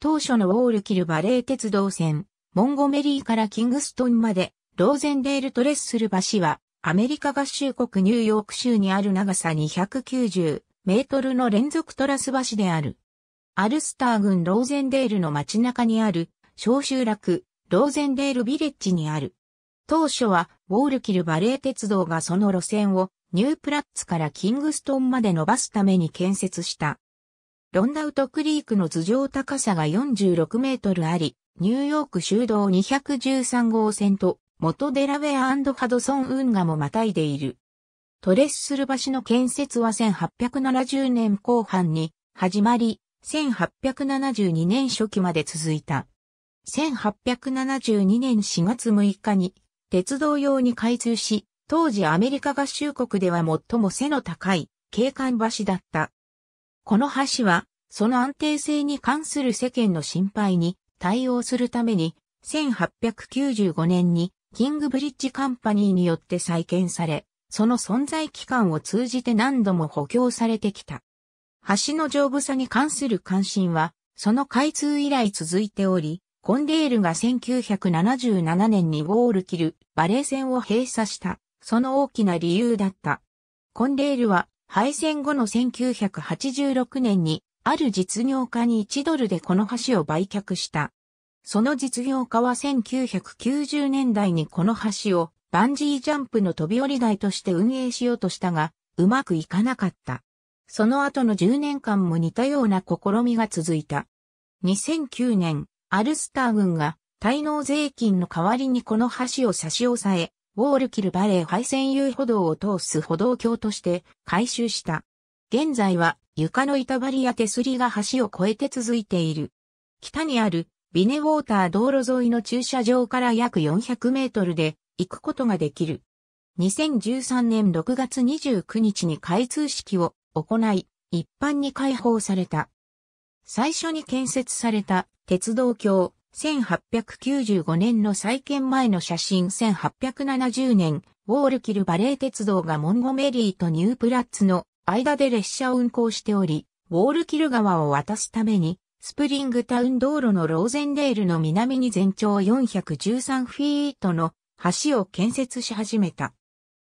当初のウォールキルバレー鉄道線、モンゴメリーからキングストンまで、ローゼンデールトレッスル橋は、アメリカ合衆国ニューヨーク州にある長さ290メートルの連続トラス橋である。アルスター郡ローゼンデールの街中にある小集落ローゼンデールビレッジにある。当初はウォールキルバレー鉄道がその路線をニュープラッツからキングストンまで伸ばすために建設したロンダウトクリークの頭上高さが46メートルあり、ニューヨーク州道213号線と元デラウェアハドソン運河もまたいでいる。トレッスル橋の建設は1870年後半に始まり、1872年初期まで続いた。1872年4月6日に鉄道用に開通し、当時アメリカ合衆国では最も背の高い景観橋だった。この橋は、その安定性に関する世間の心配に対応するために、1895年にキングブリッジカンパニーによって再建され、その存在期間を通じて何度も補強されてきた。橋の丈夫さに関する関心は、その開通以来続いており、コンデールが1977年にウォールキル、バレー線を閉鎖した、その大きな理由だった。コンデールは敗戦後の1986年に、ある実業家に1ドルでこの橋を売却した。その実業家は1990年代にこの橋をバンジージャンプの飛び降り台として運営しようとしたが、うまくいかなかった。その後の10年間も似たような試みが続いた。2009年、アルスター軍が滞納税金の代わりにこの橋を差し押さえ、ウォールキルバレー廃線遊歩道を通す歩道橋として改修した。現在は床の板張りや手すりが橋を越えて続いている。北にあるビネウォーター道路沿いの駐車場から約400メートルで行くことができる。2013年6月29日に開通式を行い、一般に開放された。最初に建設された鉄道橋、1895年の再建前の写真1870年、ウォールキルバレー鉄道がモンゴメリーとニュープラッツの間で列車を運行しており、ウォールキル川を渡すために、スプリングタウン道路のローゼンデールの南に全長413フィートの橋を建設し始めた。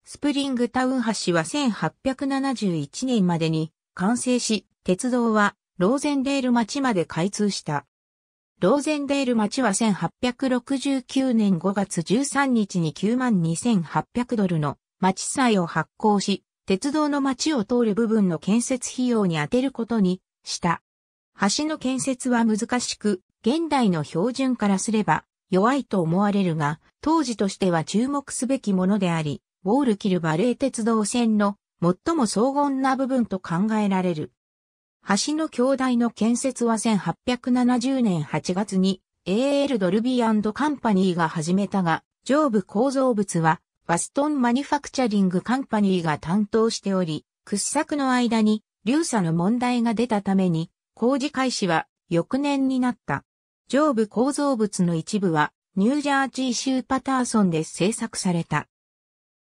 スプリングタウン橋は1871年までに完成し、鉄道はローゼンデール町まで開通した。ローゼンデール町は1869年5月13日に92,800ドルの町債を発行し、鉄道の町を通る部分の建設費用に充てることにした。橋の建設は難しく、現代の標準からすれば弱いと思われるが、当時としては注目すべきものであり、ウォールキルバレー鉄道線の最も荘厳な部分と考えられる。橋の兄弟の建設は1870年8月に AL ドルビーカンパニーが始めたが、上部構造物はバストンマニファクチャリングカンパニーが担当しており、掘削の間に流砂の問題が出たために、工事開始は翌年になった。上部構造物の一部はニュージャージー州パターソンで製作された。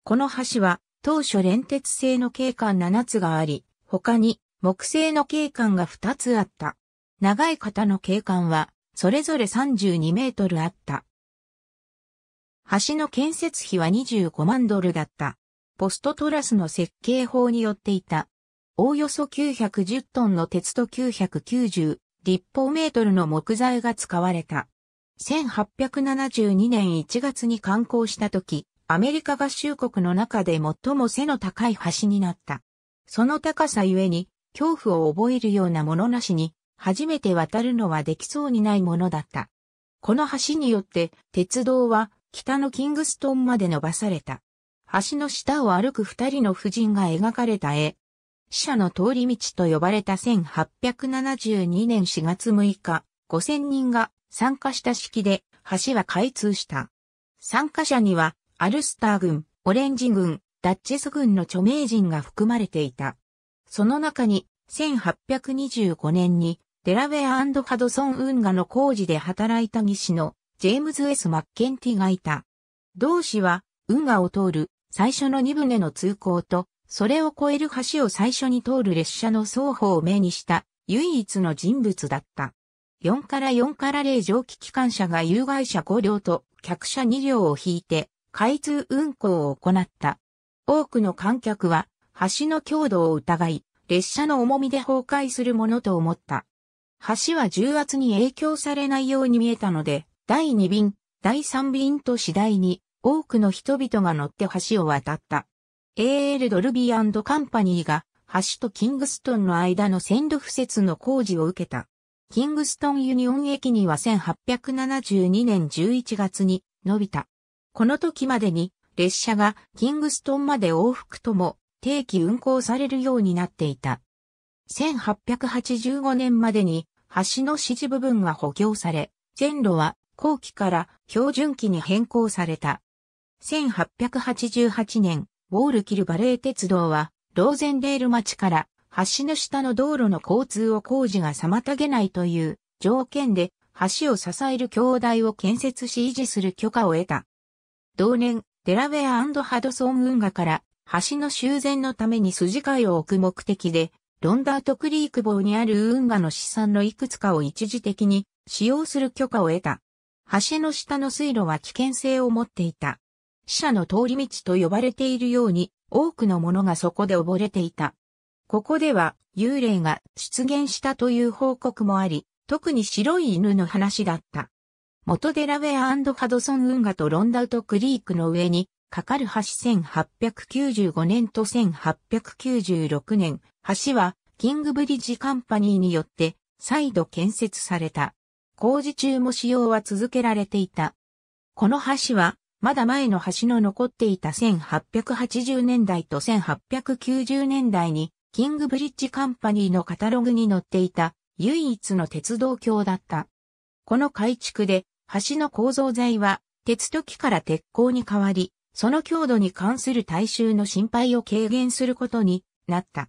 この橋は当初連鉄製の景観7つがあり、他に木製の警官が2つあった。長い型の警官は、それぞれ32メートルあった。橋の建設費は25万ドルだった。ポストトラスの設計法によっていた。おおよそ910トンの鉄と990立方メートルの木材が使われた。1872年1月に刊行した時、アメリカ合衆国の中で最も背の高い橋になった。その高さゆえに、恐怖を覚えるようなものなしに、初めて渡るのはできそうにないものだった。この橋によって鉄道は北のキングストンまで伸ばされた。橋の下を歩く二人の夫人が描かれた絵。死者の通り道と呼ばれた1872年4月6日、5000人が参加した式で橋は開通した。参加者にはアルスター軍、オレンジ軍、ダッチェス軍の著名人が含まれていた。その中に、1825年に、デラウェアハドソン運河の工事で働いた技師のジェームズ・ S・ マッケンティがいた。同氏は運河を通る最初の2船の通行と、それを越える橋を最初に通る列車の双方を目にした唯一の人物だった。4から4から0蒸気機関車が有害車5両と客車2両を引いて開通運行を行った。多くの観客は橋の強度を疑い、列車の重みで崩壊するものと思った。橋は重圧に影響されないように見えたので、第2便、第3便と次第に多くの人々が乗って橋を渡った。AL ドルビーカンパニーが橋とキングストンの間の線路敷設の工事を受けた。キングストンユニオン駅には1872年11月に伸びた。この時までに列車がキングストンまで往復とも定期運行されるようになっていた。1885年までに橋の支持部分が補強され、全路は後期から標準期に変更された。1888年、ウォールキルバレー鉄道は、ローゼンデール町から橋の下の道路の交通を工事が妨げないという条件で橋を支える橋台を建設し維持する許可を得た。同年、デラウェアハドソン運河から橋の修繕のために筋交を置く目的で、ロンダートクリーク坊にある運河の資産のいくつかを一時的に使用する許可を得た。橋の下の水路は危険性を持っていた。死者の通り道と呼ばれているように、多くの者がそこで溺れていた。ここでは幽霊が出現したという報告もあり、特に白い犬の話だった。元デラウェアハドソン運河とロンダウトクリークの上にかかる橋1895年と1896年、橋はキングブリッジカンパニーによって再度建設された。工事中も使用は続けられていた。この橋は、まだ前の橋の残っていた1880年代と1890年代に、キングブリッジカンパニーのカタログに載っていた唯一の鉄道橋だった。この改築で、橋の構造材は、鉄時から鉄鋼に変わり、その強度に関する大衆の心配を軽減することになった。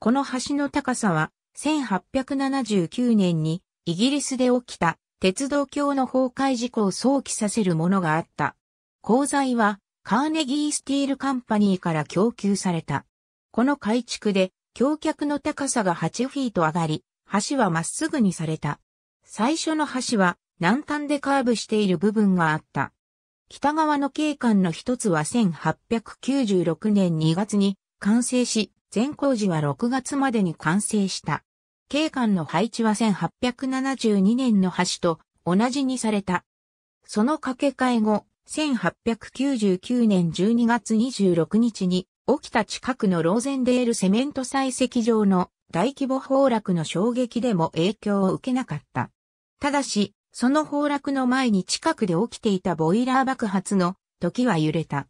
この橋の高さは、1879年にイギリスで起きた鉄道橋の崩壊事故を想起させるものがあった。鋼材はカーネギースティールカンパニーから供給された。この改築で橋脚の高さが8フィート上がり、橋はまっすぐにされた。最初の橋は南端でカーブしている部分があった。北側の景観の一つは1896年2月に完成し、善光寺は6月までに完成した。景観の配置は1872年の橋と同じにされた。その掛け替え後、1899年12月26日に、起きた近くのローゼンデールセメント採石場の大規模崩落の衝撃でも影響を受けなかった。ただし、その崩落の前に近くで起きていたボイラー爆発の時は揺れた。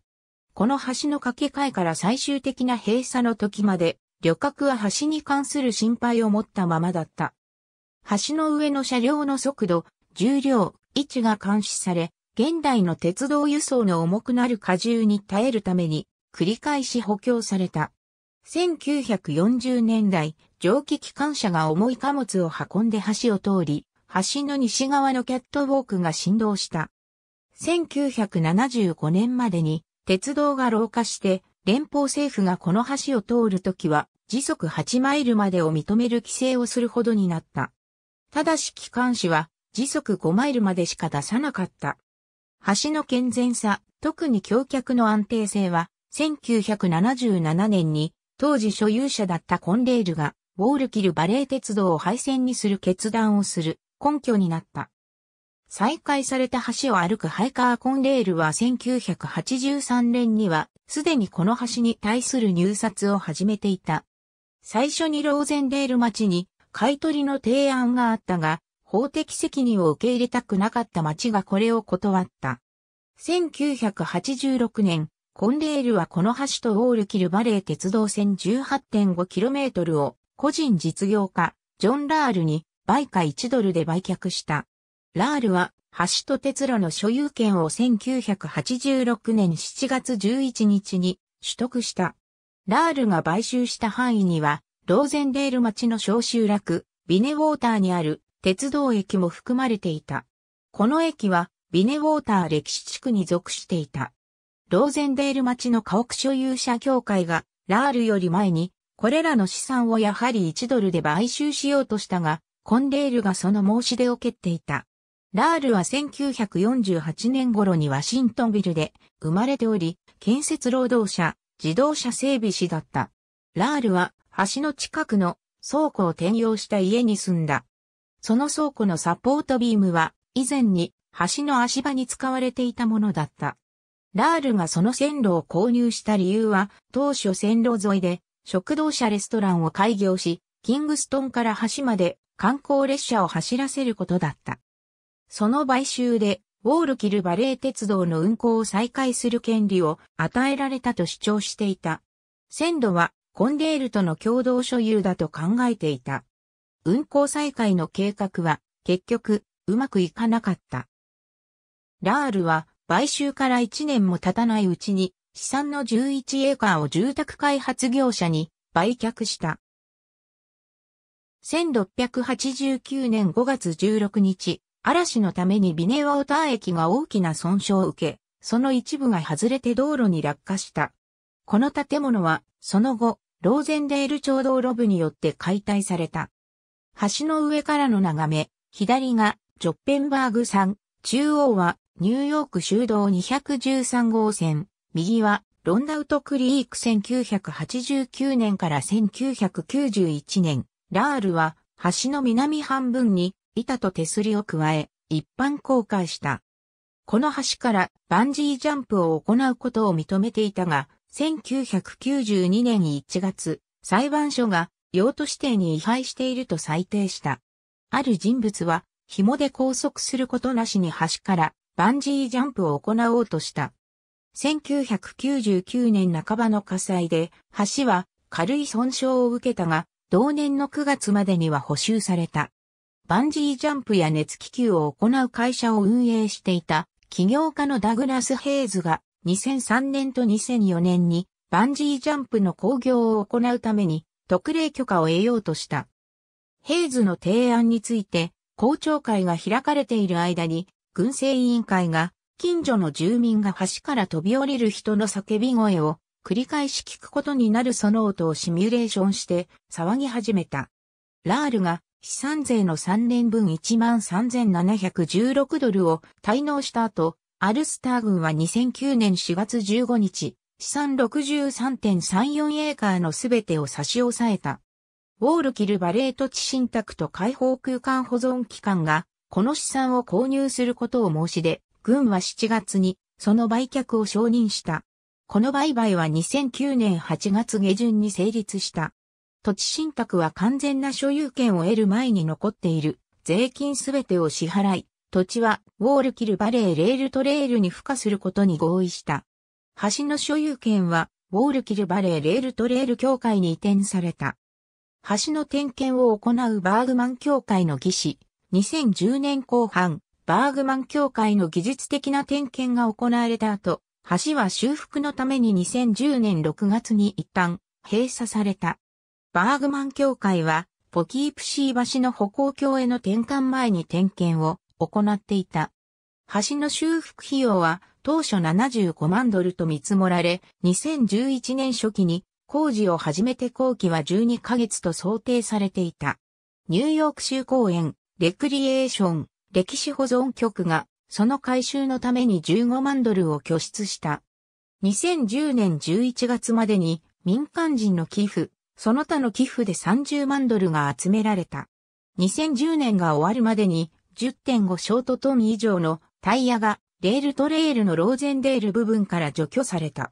この橋の架け替えから最終的な閉鎖の時まで、旅客は橋に関する心配を持ったままだった。橋の上の車両の速度、重量、位置が監視され、現代の鉄道輸送の重くなる荷重に耐えるために、繰り返し補強された。1940年代、蒸気機関車が重い貨物を運んで橋を通り、橋の西側のキャットウォークが振動した。1975年までに鉄道が老化して連邦政府がこの橋を通るときは時速8マイルまでを認める規制をするほどになった。ただし機関士は時速5マイルまでしか出さなかった。橋の健全さ、特に橋脚の安定性は1977年に当時所有者だったコンレールがウォールキルバレー鉄道を廃線にする決断をする。根拠になった。再開された橋を歩くハイカーコンレールは1983年にはすでにこの橋に対する入札を始めていた。最初にローゼンレール町に買取の提案があったが、法的責任を受け入れたくなかった町がこれを断った。1986年、コンレールはこの橋とオールキルバレー鉄道線 18.5km を個人実業家、ジョン・ラールに売価1ドルで売却した。ラールは、橋と鉄路の所有権を1986年7月11日に取得した。ラールが買収した範囲には、ローゼンデール町の小集落、ビネウォーターにある鉄道駅も含まれていた。この駅は、ビネウォーター歴史地区に属していた。ローゼンデール町の家屋所有者協会が、ラールより前に、これらの資産をやはり1ドルで買収しようとしたが、コンレールがその申し出を蹴っていた。ラールは1948年頃にワシントンビルで生まれており、建設労働者、自動車整備士だった。ラールは橋の近くの倉庫を転用した家に住んだ。その倉庫のサポートビームは以前に橋の足場に使われていたものだった。ラールがその線路を購入した理由は当初線路沿いで食堂車レストランを開業し、キングストンから橋まで観光列車を走らせることだった。その買収で、ウォールキルバレー鉄道の運行を再開する権利を与えられたと主張していた。線路はコンデールとの共同所有だと考えていた。運行再開の計画は結局うまくいかなかった。ラールは買収から1年も経たないうちに資産の11エーカーを住宅開発業者に売却した。1689年5月16日、嵐のためにビネウォーター駅が大きな損傷を受け、その一部が外れて道路に落下した。この建物は、その後、ローゼンデール町道路部によって解体された。橋の上からの眺め、左がジョッペンバーグ山、中央はニューヨーク修道213号線、右はロンダウトクリーク1989年から1991年、ラールは橋の南半分に板と手すりを加え、一般公開した。この橋からバンジージャンプを行うことを認めていたが、1992年1月、裁判所が用途指定に違反していると裁定した。ある人物は紐で拘束することなしに橋からバンジージャンプを行おうとした。1999年半ばの火災で橋は軽い損傷を受けたが同年の9月までには補修された。バンジージャンプや熱気球を行う会社を運営していた企業家のダグラス・ヘイズが2003年と2004年にバンジージャンプの興行を行うために特例許可を得ようとした。ヘイズの提案について校長会が開かれている間に軍政委員会が近所の住民が橋から飛び降りる人の叫び声を繰り返し聞くことになるその音をシミュレーションして騒ぎ始めた。ラールが資産税の3年分13,716ドルを滞納した後、アルスター軍は2009年4月15日、資産63.34エーカーのすべてを差し押さえた。ウォールキルバレート地信託と開放空間保存機関が、この資産を購入することを申し出、軍は7月に、その売却を承認した。この売買は2009年8月下旬に成立した。土地信託は完全な所有権を得る前に残っている税金すべてを支払い、土地はウォールキルバレーレールトレールに付加することに合意した。橋の所有権はウォールキルバレーレールトレール協会に移転された。橋の点検を行うバーグマン協会の技師、2010年後半、バーグマン協会の技術的な点検が行われた後、橋は修復のために2010年6月に一旦閉鎖された。バーグマン協会は、ポキープシー橋の歩行橋への転換前に点検を行っていた。橋の修復費用は当初75万ドルと見積もられ、2011年初期に工事を始めて後期は12ヶ月と想定されていた。ニューヨーク州公園、レクリエーション、歴史保存局がその回収のために15万ドルを拠出した。2010年11月までに民間人の寄付、その他の寄付で30万ドルが集められた。2010年が終わるまでに10.5ショートトン以上のタイヤがレールトレイルのローゼンデール部分から除去された。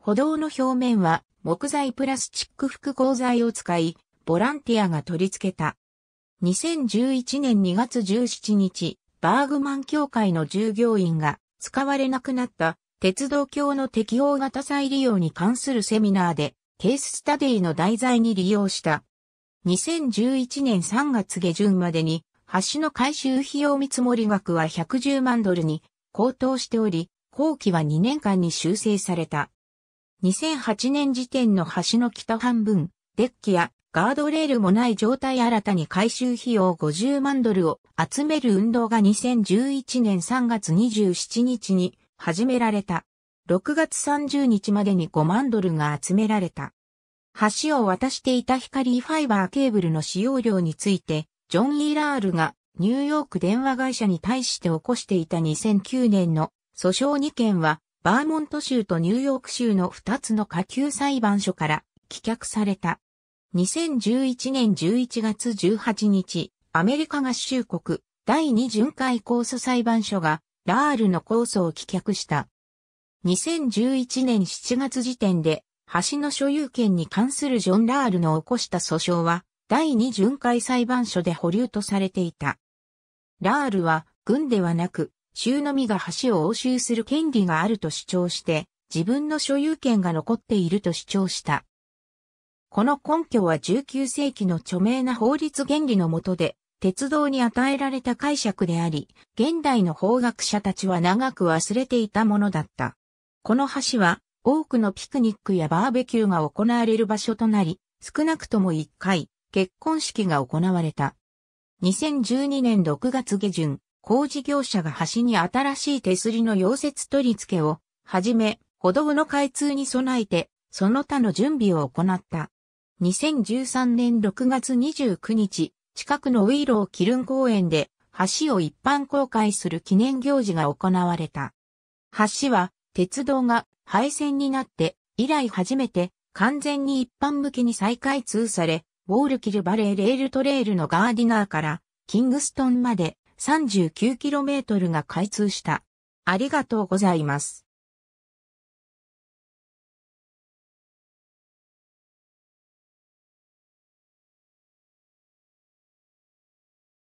歩道の表面は木材プラスチック複合材を使い、ボランティアが取り付けた。2011年2月17日、バーグマン協会の従業員が使われなくなった鉄道橋の適応型再利用に関するセミナーでケーススタディの題材に利用した。2011年3月下旬までに橋の改修費用見積もり額は110万ドルに高騰しており、後期は2年間に修正された。2008年時点の橋の北半分、デッキやガードレールもない状態新たに回収費用50万ドルを集める運動が2011年3月27日に始められた。6月30日までに5万ドルが集められた。橋を渡していた光ファイバーケーブルの使用料について、ジョン・イーラールがニューヨーク電話会社に対して起こしていた2009年の訴訟2件は、バーモント州とニューヨーク州の2つの下級裁判所から棄却された。2011年11月18日、アメリカ合衆国第2巡回控訴裁判所がラールの控訴を棄却した。2011年7月時点で橋の所有権に関するジョン・ラールの起こした訴訟は第2巡回裁判所で保留とされていた。ラールは軍ではなく州のみが橋を押収する権利があると主張して自分の所有権が残っていると主張した。この根拠は19世紀の著名な法律原理の下で、鉄道に与えられた解釈であり、現代の法学者たちは長く忘れていたものだった。この橋は、多くのピクニックやバーベキューが行われる場所となり、少なくとも1回、結婚式が行われた。2012年6月下旬、工事業者が橋に新しい手すりの溶接取り付けを、はじめ、歩道の開通に備えて、その他の準備を行った。2013年6月29日、近くのウィーロー・キルン公園で橋を一般公開する記念行事が行われた。橋は鉄道が廃線になって以来初めて完全に一般向けに再開通され、ウォールキルバレーレールトレイルのガーディナーからキングストンまで 39km が開通した。ありがとうございます。